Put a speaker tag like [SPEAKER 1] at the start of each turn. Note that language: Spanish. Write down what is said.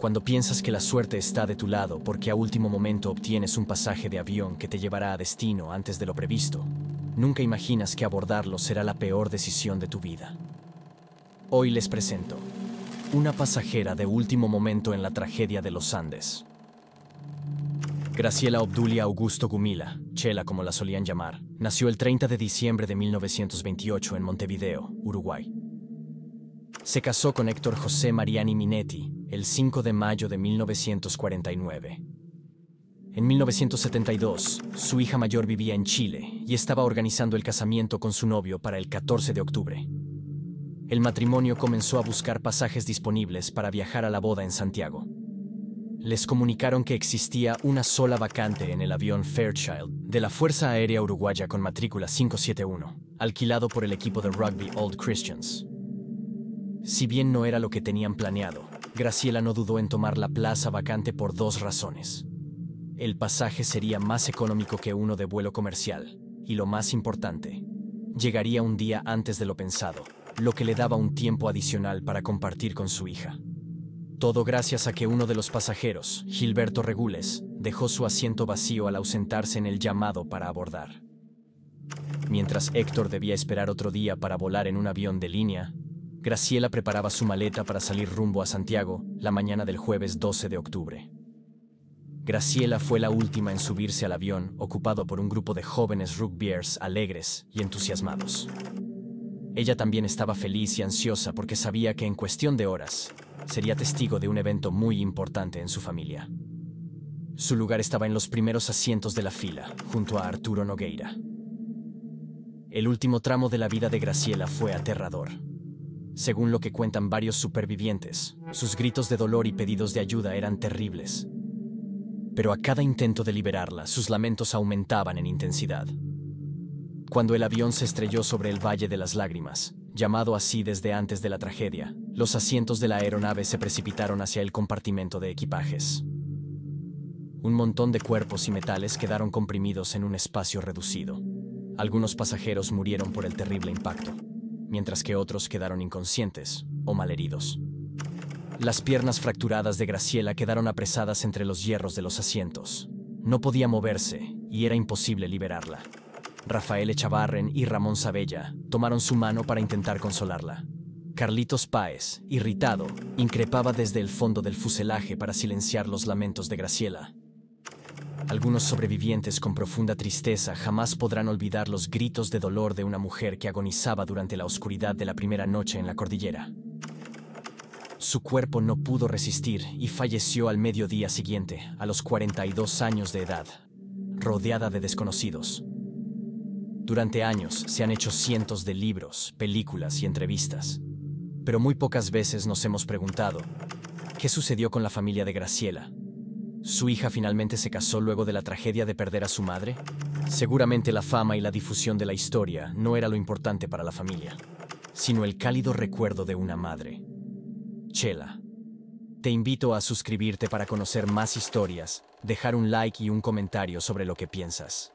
[SPEAKER 1] Cuando piensas que la suerte está de tu lado porque a último momento obtienes un pasaje de avión que te llevará a destino antes de lo previsto, nunca imaginas que abordarlo será la peor decisión de tu vida. Hoy les presento una pasajera de último momento en la tragedia de los Andes. Graciela Obdulia Augusto Gumila, Chela como la solían llamar, nació el 30 de diciembre de 1928 en Montevideo, Uruguay. Se casó con Héctor José Mariani Minetti, el 5 de mayo de 1949. En 1972, su hija mayor vivía en Chile y estaba organizando el casamiento con su novio para el 14 de octubre. El matrimonio comenzó a buscar pasajes disponibles para viajar a la boda en Santiago. Les comunicaron que existía una sola vacante en el avión Fairchild de la Fuerza Aérea Uruguaya con matrícula 571, alquilado por el equipo de rugby Old Christians. Si bien no era lo que tenían planeado, Graciela no dudó en tomar la plaza vacante por dos razones. El pasaje sería más económico que uno de vuelo comercial, y lo más importante, llegaría un día antes de lo pensado, lo que le daba un tiempo adicional para compartir con su hija. Todo gracias a que uno de los pasajeros, Gilberto Regules, dejó su asiento vacío al ausentarse en el llamado para abordar. Mientras Héctor debía esperar otro día para volar en un avión de línea, Graciela preparaba su maleta para salir rumbo a Santiago la mañana del jueves 12 de octubre. Graciela fue la última en subirse al avión, ocupado por un grupo de jóvenes rugbyers alegres y entusiasmados. Ella también estaba feliz y ansiosa porque sabía que en cuestión de horas sería testigo de un evento muy importante en su familia. Su lugar estaba en los primeros asientos de la fila, junto a Arturo Nogueira. El último tramo de la vida de Graciela fue aterrador. Según lo que cuentan varios supervivientes, sus gritos de dolor y pedidos de ayuda eran terribles. Pero a cada intento de liberarla, sus lamentos aumentaban en intensidad. Cuando el avión se estrelló sobre el Valle de las Lágrimas, llamado así desde antes de la tragedia, los asientos de la aeronave se precipitaron hacia el compartimento de equipajes. Un montón de cuerpos y metales quedaron comprimidos en un espacio reducido. Algunos pasajeros murieron por el terrible impacto, mientras que otros quedaron inconscientes o malheridos. Las piernas fracturadas de Graciela quedaron apresadas entre los hierros de los asientos. No podía moverse y era imposible liberarla. Rafael Echavarren y Ramón Sabella tomaron su mano para intentar consolarla. Carlitos Páez, irritado, increpaba desde el fondo del fuselaje para silenciar los lamentos de Graciela, algunos sobrevivientes con profunda tristeza jamás podrán olvidar los gritos de dolor de una mujer que agonizaba durante la oscuridad de la primera noche en la cordillera. Su cuerpo no pudo resistir y falleció al mediodía siguiente, a los 42 años de edad, rodeada de desconocidos. Durante años se han hecho cientos de libros, películas y entrevistas, pero muy pocas veces nos hemos preguntado, ¿qué sucedió con la familia de Graciela? ¿Su hija finalmente se casó luego de la tragedia de perder a su madre? Seguramente la fama y la difusión de la historia no era lo importante para la familia, sino el cálido recuerdo de una madre. Chela. Te invito a suscribirte para conocer más historias, dejar un like y un comentario sobre lo que piensas.